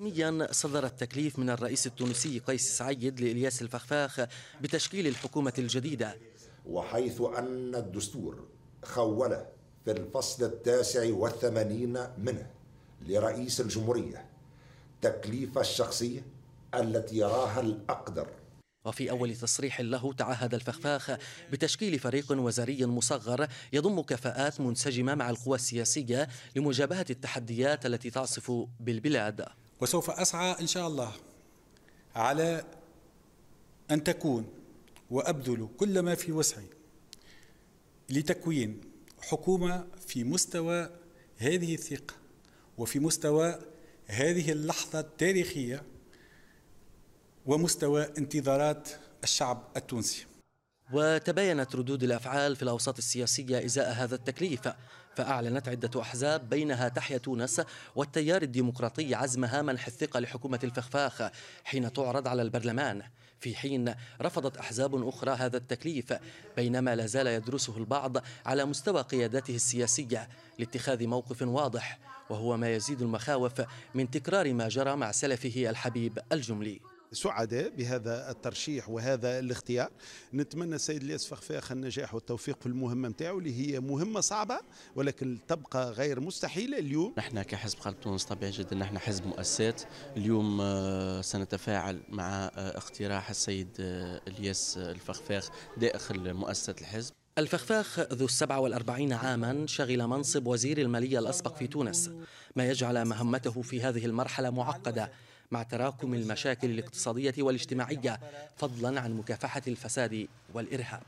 رسميا صدر التكليف من الرئيس التونسي قيس سعيد لإلياس الفخفاخ بتشكيل الحكومة الجديدة وحيث أن الدستور خول في الفصل التاسع والثمانين منه لرئيس الجمهورية تكليف الشخصية التي يراها الأقدر وفي أول تصريح له تعهد الفخفاخ بتشكيل فريق وزاري مصغر يضم كفاءات منسجمة مع القوى السياسية لمجابهة التحديات التي تعصف بالبلاد وسوف أسعى إن شاء الله على أن تكون وأبذل كل ما في وسعي لتكوين حكومة في مستوى هذه الثقة وفي مستوى هذه اللحظة التاريخية ومستوى انتظارات الشعب التونسي وتباينت ردود الافعال في الاوساط السياسيه ازاء هذا التكليف فاعلنت عده احزاب بينها تحيا تونس والتيار الديمقراطي عزمها منح الثقه لحكومه الفخفاخ حين تعرض على البرلمان في حين رفضت احزاب اخرى هذا التكليف بينما لا زال يدرسه البعض على مستوى قياداته السياسيه لاتخاذ موقف واضح وهو ما يزيد المخاوف من تكرار ما جرى مع سلفه الحبيب الجملي سعداء بهذا الترشيح وهذا الاختيار نتمنى السيد الياس فخفاخ النجاح والتوفيق في المهمه نتاعو اللي هي مهمه صعبه ولكن تبقى غير مستحيله اليوم نحن كحزب خلق تونس طبيعي جدا نحن حزب مؤسسات اليوم آه، سنتفاعل مع آه، اقتراح السيد آه، الياس الفخفاخ داخل مؤسسه الحزب الفخفاخ ذو السبعة والأربعين عاما شغل منصب وزير المالية الأسبق في تونس ما يجعل مهمته في هذه المرحلة معقدة مع تراكم المشاكل الاقتصادية والاجتماعية فضلا عن مكافحة الفساد والإرهاب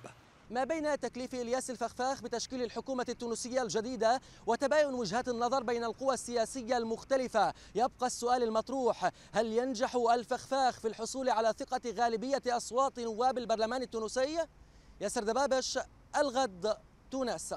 ما بين تكليف الياس الفخفاخ بتشكيل الحكومه التونسيه الجديده وتباين وجهات النظر بين القوى السياسيه المختلفه يبقى السؤال المطروح هل ينجح الفخفاخ في الحصول على ثقه غالبيه اصوات نواب البرلمان التونسي ياسر دبابش الغد تونس